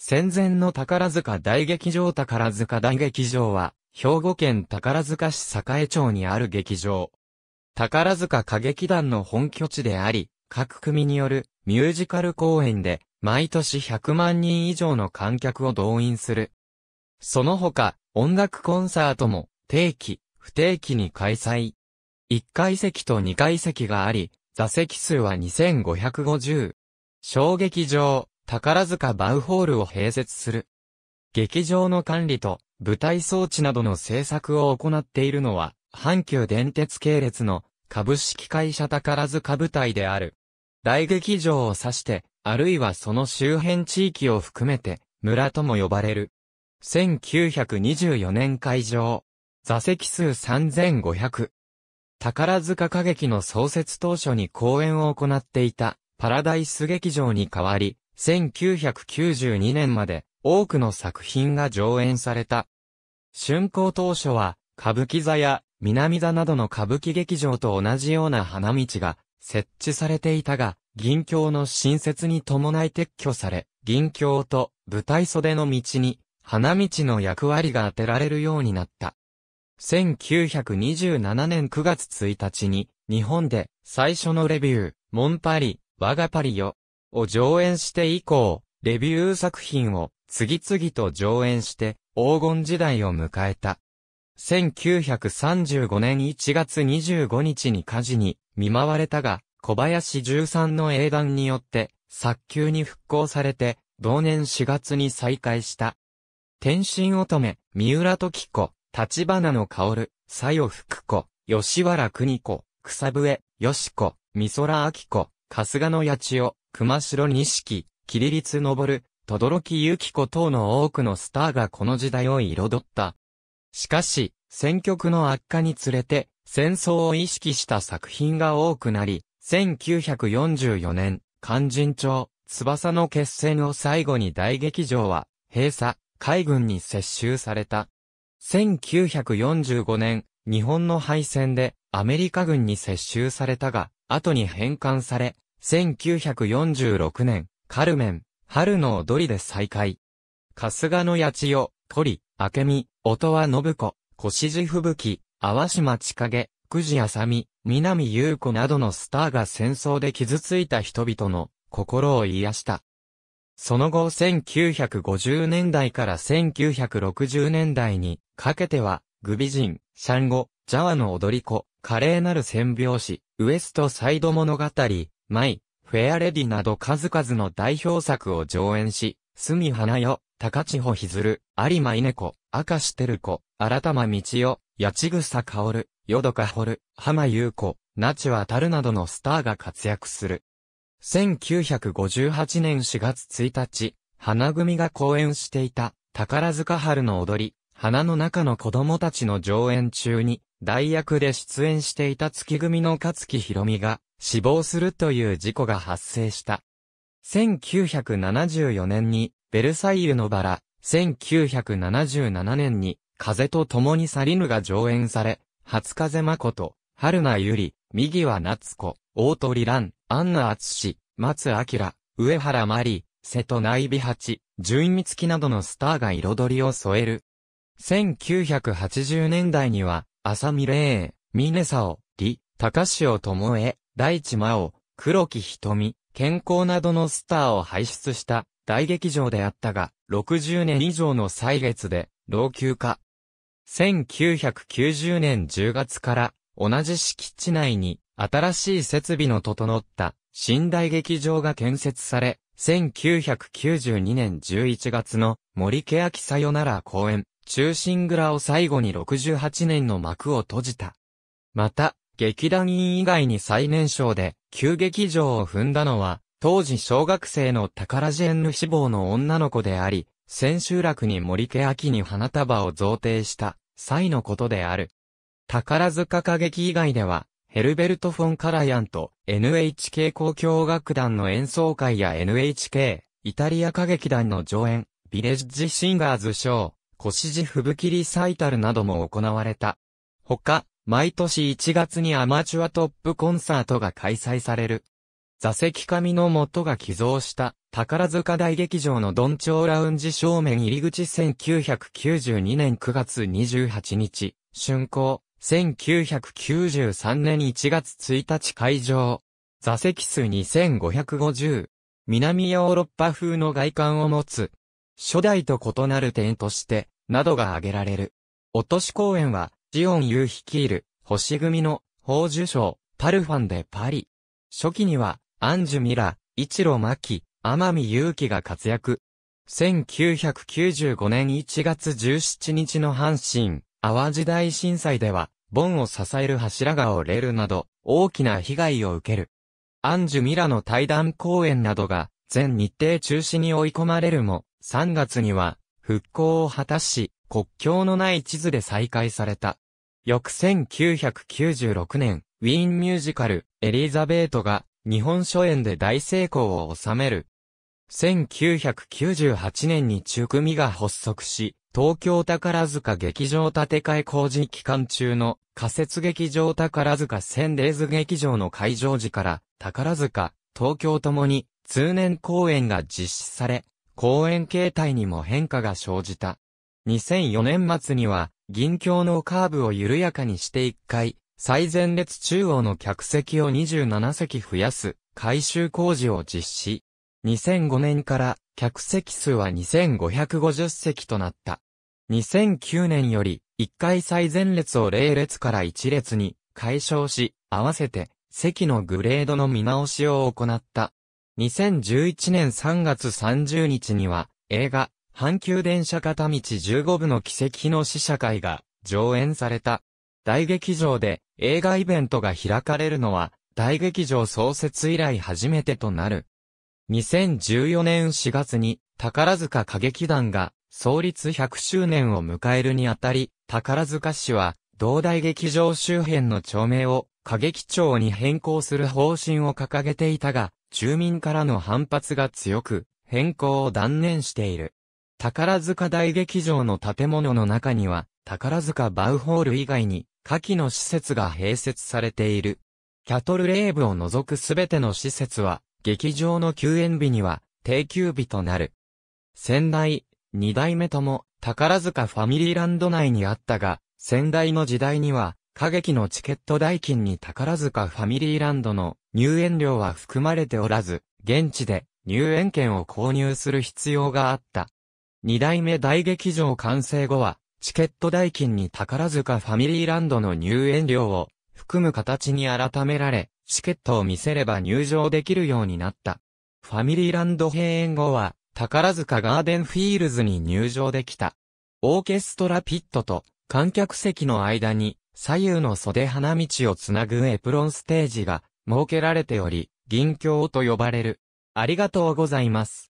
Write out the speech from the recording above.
戦前の宝塚大劇場宝塚大劇場は、兵庫県宝塚市栄町にある劇場。宝塚歌劇団の本拠地であり、各組によるミュージカル公演で、毎年100万人以上の観客を動員する。その他、音楽コンサートも、定期、不定期に開催。1階席と2階席があり、座席数は2550。小劇場、宝塚バウホールを併設する。劇場の管理と舞台装置などの制作を行っているのは、阪急電鉄系列の株式会社宝塚舞台である。大劇場を指して、あるいはその周辺地域を含めて、村とも呼ばれる。1924年会場。座席数3500。宝塚歌劇の創設当初に公演を行っていた、パラダイス劇場に代わり、1992年まで多くの作品が上演された。春光当初は、歌舞伎座や南座などの歌舞伎劇場と同じような花道が設置されていたが、銀橋の新設に伴い撤去され、銀橋と舞台袖の道に花道の役割が当てられるようになった。1927年9月1日に日本で最初のレビュー、モンパリ、我がパリよを上演して以降、レビュー作品を次々と上演して黄金時代を迎えた。1935年1月25日に火事に見舞われたが、小林十三の英断によって早急に復興されて、同年4月に再開した。天心乙女、三浦時子、立花の薫、佐代福子、吉原邦子、草笛、よし子、美空明子、春日野八千代、熊代錦、霧立昇、轟ゆき子等の多くのスターがこの時代を彩った。しかし、戦局の悪化につれて、戦争を意識した作品が多くなり、1944年、肝心町、翼の決戦を最後に大劇場は、閉鎖、海軍に接収された。1945年、日本の敗戦でアメリカ軍に接収されたが、後に返還され、1946年、カルメン、春の踊りで再開。春日の八千代、鳥、明美、音羽信子、越路吹雪、淡島千景、久慈あさみ、南優子などのスターが戦争で傷ついた人々の心を癒した。その後1950年代から1960年代にかけては、グビジン、シャンゴ、ジャワの踊り子、華麗なる戦拍子、ウエストサイド物語、マイ、フェアレディなど数々の代表作を上演し、隅花よ、高千穂ひずる、有馬稲子、してる子、新間道よ、八千草薫、淀ほる浜優子、那智渡るなどのスターが活躍する。1958年4月1日、花組が公演していた、宝塚春の踊り、花の中の子供たちの上演中に、代役で出演していた月組の勝木博美が死亡するという事故が発生した。1974年にベルサイユのバラ、1977年に風と共に去りぬが上演され、初風誠、春名ゆり、右は夏子、大鳥蘭、アンナ厚志、松明、上原まり、瀬戸内美八、純美月などのスターが彩りを添える。1980年代には、浅見玲、峰沢、李、高潮智恵、大地真央、黒木瞳、健康などのスターを輩出した大劇場であったが、60年以上の歳月で老朽化。1990年10月から同じ敷地内に新しい設備の整った新大劇場が建設され、1992年11月の森ケアキサヨナラ公演中心蔵を最後に68年の幕を閉じた。また、劇団員以外に最年少で、急劇場を踏んだのは、当時小学生の宝ジェンヌ志望の女の子であり、千秋楽に森家秋に花束を贈呈した、際のことである。宝塚歌劇以外では、ヘルベルト・フォン・カラヤンと NHK 交響楽団の演奏会や NHK、イタリア歌劇団の上演、ビレッジ・シンガーズ・ショー、腰地吹雪リサイタルなども行われた。ほか、毎年1月にアマチュアトップコンサートが開催される。座席紙の元が寄贈した宝塚大劇場のドンチョウラウンジ正面入り口1992年9月28日、竣工、1993年1月1日開場。座席数2550。南ヨーロッパ風の外観を持つ初代と異なる点として、などが挙げられる。落とし公演は、ジオン・ユー率いる、星組の、宝珠賞、パルファンでパリ。初期には、アンジュ・ミラ、一路アマ天海祐キが活躍。1995年1月17日の阪神、淡路大震災では、ボンを支える柱が折れるなど、大きな被害を受ける。アンジュ・ミラの対談公演などが、全日程中止に追い込まれるも、3月には、復興を果たし、国境のない地図で再開された。翌1996年、ウィーンミュージカル、エリザベートが、日本初演で大成功を収める。1998年に中組が発足し、東京宝塚劇場建て替え工事期間中の仮設劇場宝塚センデーズ劇場の開場時から宝塚、東京ともに通年公演が実施され、公園形態にも変化が生じた。2004年末には、銀橋のカーブを緩やかにして1回、最前列中央の客席を27席増やす、改修工事を実施。2005年から客席数は2550席となった。2009年より1回最前列を0列から1列に解消し、合わせて席のグレードの見直しを行った。2011年3月30日には、映画、阪急電車片道15部の奇跡の試写会が上演された。大劇場で映画イベントが開かれるのは、大劇場創設以来初めてとなる。2014年4月に、宝塚歌劇団が創立100周年を迎えるにあたり、宝塚市は、同大劇場周辺の町名を歌劇町に変更する方針を掲げていたが、住民からの反発が強く、変更を断念している。宝塚大劇場の建物の中には、宝塚バウホール以外に、下記の施設が併設されている。キャトルレーブを除くすべての施設は、劇場の休園日には、定休日となる。先代、二代目とも、宝塚ファミリーランド内にあったが、先代の時代には、歌劇のチケット代金に宝塚ファミリーランドの入園料は含まれておらず、現地で入園券を購入する必要があった。二代目大劇場完成後は、チケット代金に宝塚ファミリーランドの入園料を含む形に改められ、チケットを見せれば入場できるようになった。ファミリーランド閉園後は、宝塚ガーデンフィールズに入場できた。オーケストラピットと観客席の間に左右の袖花道をつなぐエプロンステージが設けられており、銀鏡と呼ばれる。ありがとうございます。